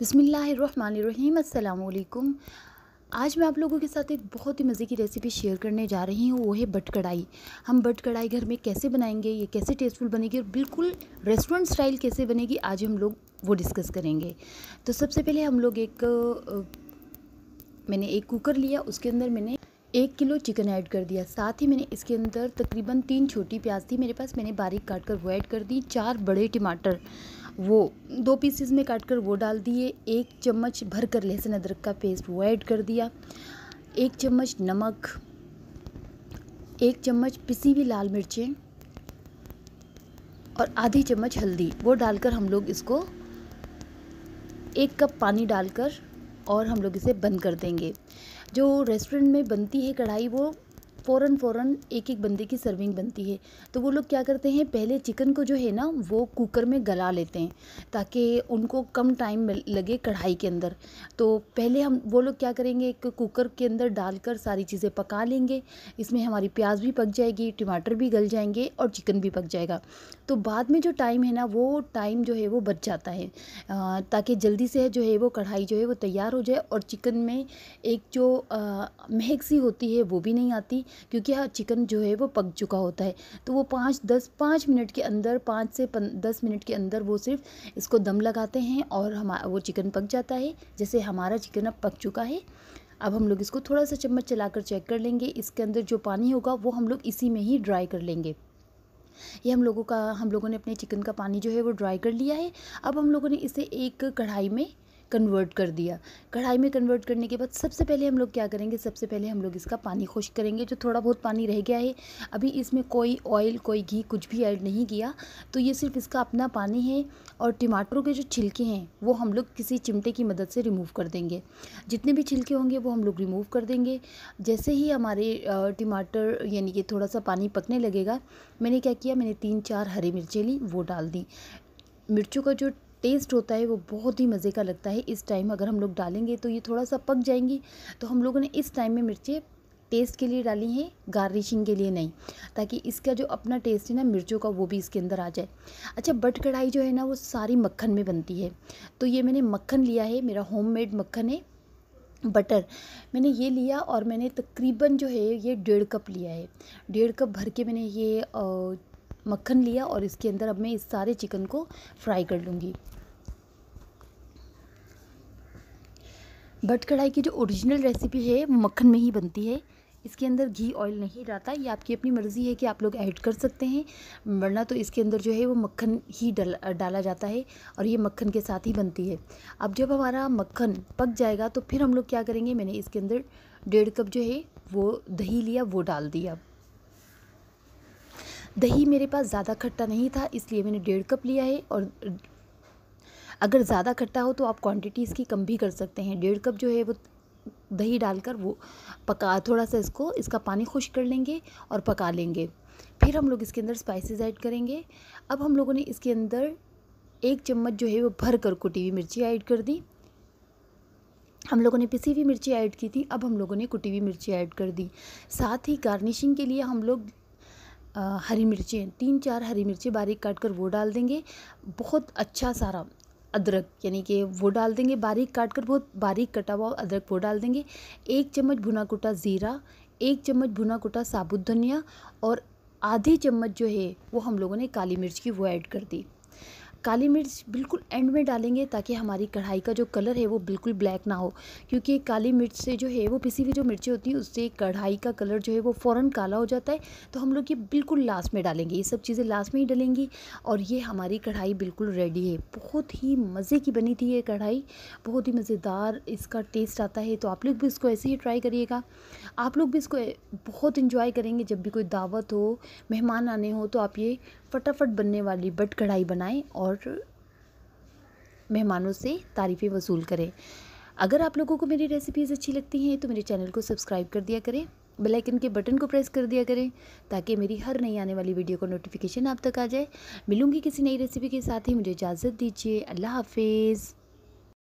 बसमीम् अल्लाम आज मैं आप लोगों के साथ एक बहुत ही मज़े की रेसिपी शेयर करने जा रही हूँ वो है बट कढ़ाई हम बट कढ़ाई घर में कैसे बनाएंगे ये कैसे टेस्टफुल बनेगी और बिल्कुल रेस्टोरेंट स्टाइल कैसे बनेगी आज हम लोग वो डिस्कस करेंगे तो सबसे पहले हम लोग एक मैंने एक कुकर लिया उसके अंदर मैंने एक किलो चिकन ऐड कर दिया साथ ही मैंने इसके अंदर तकरीबन तीन छोटी प्याज थी मेरे पास मैंने बारीक काट कर वो ऐड कर दी चार बड़े टमाटर वो दो पीसेस में काट कर वो डाल दिए एक चम्मच भर कर लहसुन अदरक का पेस्ट वो ऐड कर दिया एक चम्मच नमक एक चम्मच पिसी हुई लाल मिर्चें और आधी चम्मच हल्दी वो डालकर हम लोग इसको एक कप पानी डालकर और हम लोग इसे बंद कर देंगे जो रेस्टोरेंट में बनती है कढ़ाई वो फ़ौरन फ़ौरन एक एक बंदे की सर्विंग बनती है तो वो लोग क्या करते हैं पहले चिकन को जो है ना वो कुकर में गला लेते हैं ताकि उनको कम टाइम लगे कढ़ाई के अंदर तो पहले हम वो लोग क्या करेंगे एक कुकर के अंदर डालकर सारी चीज़ें पका लेंगे इसमें हमारी प्याज भी पक जाएगी टमाटर भी गल जाएंगे और चिकन भी पक जाएगा तो बाद में जो टाइम है ना वो टाइम जो है वो बच जाता है आ, ताकि जल्दी से जो है वो कढ़ाई जो है वो तैयार हो जाए और चिकन में एक जो महक सी होती है वो भी नहीं आती क्योंकि हाँ चिकन जो है वो पक चुका होता है तो वो पाँच दस पाँच मिनट के अंदर पाँच से पन, दस मिनट के अंदर वो सिर्फ इसको दम लगाते हैं और हम वो चिकन पक जाता है जैसे हमारा चिकन अब पक चुका है अब हम लोग इसको थोड़ा सा चम्मच चलाकर चेक कर लेंगे इसके अंदर जो पानी होगा वो हम लोग इसी में ही ड्राई कर लेंगे ये हम लोगों का हम लोगों ने अपने चिकन का पानी जो है वो ड्राई कर लिया है अब हम लोगों ने इसे एक कढ़ाई में कन्वर्ट कर दिया कढ़ाई में कन्वर्ट करने के बाद सबसे पहले हम लोग क्या करेंगे सबसे पहले हम लोग इसका पानी खुश करेंगे जो थोड़ा बहुत पानी रह गया है अभी इसमें कोई ऑयल कोई घी कुछ भी ऐड नहीं किया तो ये सिर्फ इसका अपना पानी है और टमाटरों के जो छिलके हैं वो हम लोग किसी चिमटे की मदद से रिमूव कर देंगे जितने भी छिलके होंगे वो हम लोग रिमूव कर देंगे जैसे ही हमारे टमाटर यानी कि थोड़ा सा पानी पकने लगेगा मैंने क्या किया मैंने तीन चार हरी मिर्चें ली वो डाल दी मिर्चों का जो टेस्ट होता है वो बहुत ही मज़े का लगता है इस टाइम अगर हम लोग डालेंगे तो ये थोड़ा सा पक जाएंगी तो हम लोगों ने इस टाइम में मिर्चें टेस्ट के लिए डाली हैं गार्निशिंग के लिए नहीं ताकि इसका जो अपना टेस्ट है ना मिर्चों का वो भी इसके अंदर आ जाए अच्छा बट कढ़ाई जो है ना वो सारी मक्खन में बनती है तो ये मैंने मक्खन लिया है मेरा मेड मक्खन है बटर मैंने ये लिया और मैंने तकरीबन जो है ये डेढ़ कप लिया है डेढ़ कप भर के मैंने ये मक्खन लिया और इसके अंदर अब मैं इस सारे चिकन को फ्राई कर लूँगी बट कढ़ाई की जो ओरिजिनल रेसिपी है वो मक्खन में ही बनती है इसके अंदर घी ऑयल नहीं डालता ये आपकी अपनी मर्ज़ी है कि आप लोग ऐड कर सकते हैं वरना तो इसके अंदर जो है वो मक्खन ही डल डाला जाता है और ये मक्खन के साथ ही बनती है अब जब हमारा मक्खन पक जाएगा तो फिर हम लोग क्या करेंगे मैंने इसके अंदर डेढ़ कप जो है वो दही लिया वो डाल दिया दही मेरे पास ज़्यादा खट्टा नहीं था इसलिए मैंने डेढ़ कप लिया है और अगर ज़्यादा खट्टा हो तो आप क्वांटिटी इसकी कम भी कर सकते हैं डेढ़ कप जो है वो दही डालकर वो पका थोड़ा सा इसको इसका पानी खुश कर लेंगे और पका लेंगे फिर हम लोग इसके अंदर स्पाइसेस ऐड करेंगे अब हम लोगों ने इसके अंदर एक चम्मच जो है वो भर कर कुटी हुई मिर्ची ऐड कर दी हम लोगों ने पिसी हुई मिर्ची ऐड की थी अब हम लोगों ने कुटी हुई मिर्ची ऐड कर दी साथ ही गार्निशिंग के लिए हम लोग हरी मिर्चें तीन चार हरी मिर्चें बारीक काट कर वो डाल देंगे बहुत अच्छा सारा अदरक यानी कि वो डाल देंगे बारीक काट कर बहुत बारीक कटा हुआ अदरक वो डाल देंगे एक चम्मच भुना कुटा ज़ीरा एक चम्मच भुना कुटा साबुत धनिया और आधी चम्मच जो है वो हम लोगों ने काली मिर्च की वो ऐड कर दी काली मिर्च बिल्कुल एंड में डालेंगे ताकि हमारी कढ़ाई का जो कलर है वो बिल्कुल ब्लैक ना हो क्योंकि काली मिर्च से जो है वो पिसी हुई जो मिर्ची होती है उससे कढ़ाई का कलर जो है वो फ़ौरन काला हो जाता है तो हम लोग ये बिल्कुल लास्ट में डालेंगे ये सब चीज़ें लास्ट में ही डलेंगी और ये हमारी कढ़ाई बिल्कुल रेडी है बहुत ही मज़े की बनी थी ये कढ़ाई बहुत ही मज़ेदार इसका टेस्ट आता है तो आप लोग भी इसको ऐसे ही ट्राई करिएगा आप लोग भी इसको बहुत इन्जॉय करेंगे जब भी कोई दावत हो मेहमान आने हो तो आप ये फटाफट बनने वाली बट कढ़ाई बनाएं और मेहमानों से तारीफ़ें वसूल करें अगर आप लोगों को मेरी रेसिपीज़ अच्छी लगती हैं तो मेरे चैनल को सब्सक्राइब कर दिया करें बेल आइकन के बटन को प्रेस कर दिया करें ताकि मेरी हर नई आने वाली वीडियो का नोटिफिकेशन आप तक आ जाए मिलूंगी किसी नई रेसिपी के साथ ही मुझे इजाज़त दीजिए अल्लाह हाफिज़